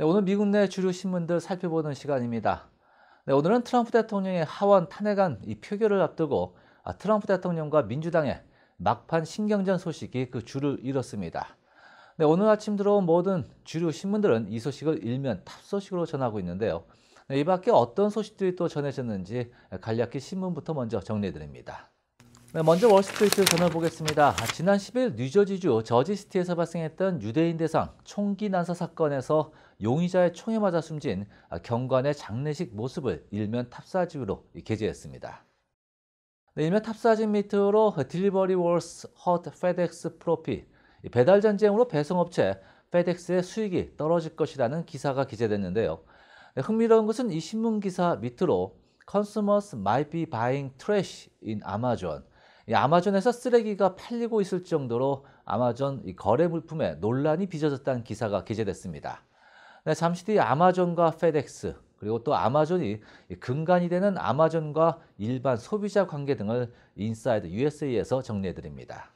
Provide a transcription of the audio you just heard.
네, 오늘 미국 내 주류 신문들 살펴보는 시간입니다. 네, 오늘은 트럼프 대통령의 하원 탄핵안 이 표결을 앞두고 아, 트럼프 대통령과 민주당의 막판 신경전 소식이 그 주를 이뤘습니다. 네, 오늘 아침 들어온 모든 주류 신문들은 이 소식을 일면 탑소식으로 전하고 있는데요. 네, 이 밖에 어떤 소식들이 또 전해졌는지 간략히 신문부터 먼저 정리해드립니다. 네, 먼저 월스트리트 전해보겠습니다. 지난 10일 뉴저지주 저지시티에서 발생했던 유대인 대상 총기 난사 사건에서 용의자의 총에 맞아 숨진 경관의 장례식 모습을 일면 탑사진으로 게재했습니다. 네, 일면 탑사진 밑으로 딜리버리 월스, 허트 페덱스 프로피, 배달 전쟁으로 배송업체 페덱스의 수익이 떨어질 것이라는 기사가 기재됐는데요. 네, 흥미로운 것은 이 신문 기사 밑으로 Consumers might be buying trash in Amazon. 아마존에서 쓰레기가 팔리고 있을 정도로 아마존 거래 물품에 논란이 빚어졌다는 기사가 게재됐습니다. 네, 잠시 뒤 아마존과 페덱스 그리고 또 아마존이 근간이 되는 아마존과 일반 소비자 관계 등을 인사이드 USA에서 정리해드립니다.